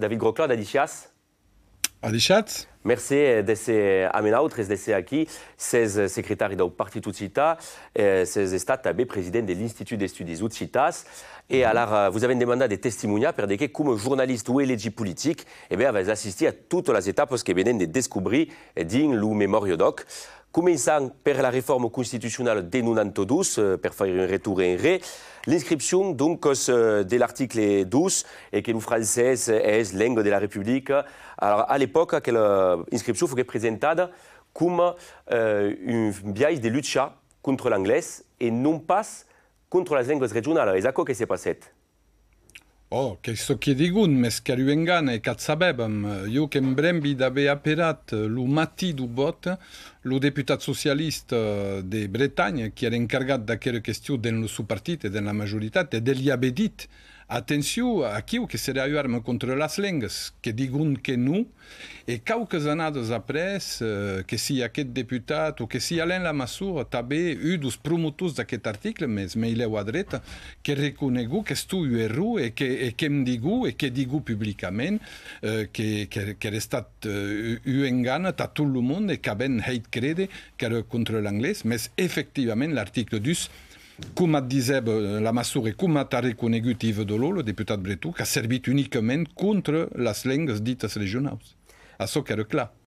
David Grocla, Adichas. Adichas. Merci à euh, à amenautres, et ces qui 16 secrétaires du Parti Utsita, 16 états tabé président de l'Institut des études Utsitas. Et mhm. alors, euh, vous avez demandé des témoignages pour dire que, comme journaliste ou élégie politique, eh bien, vous assister à toutes les étapes que vous avez de découvrir dans le mémoire doc. Commençant par la réforme constitutionnelle de 92, euh, pour faire un retour en ré, l'inscription donc euh, de l'article 12 et que le français est la langue de la République. Alors, à l'époque, euh, inscription fut présentée comme une biais de lutte contre l'anglais et non pas contre les langues régionales. Et c'est quoi qui s'est passé Oh, che so chiedigund mes caruengan e cat sabebam. Io che brembi d'ave aperat eh, lo matti du bot, lo deputat socialist eh, de Bretagne, qui era encargat d'aquella qüestió den lo suo partit e den la majoritat, e de li ha Atenció, aqui o que será o arma contra les lenguas, que digam que não, e caucas anades après, eh, que se aquest deputat o que se Alain Lamassoure, també un dos promotors d'aquest article, més maileu a dreta, que reconegu que estiu erru e que, e que em digu e que digu publicament eh, que, que, que estat eh, uh, engana a tot el món e que hate crede que contre contra l'anglès, més efectivament l'article 10 Kuma dit euh, la et comme a cu negativ de l'eau, le député de qui a servi uniquement contre la lengues dites à Açò que reclame.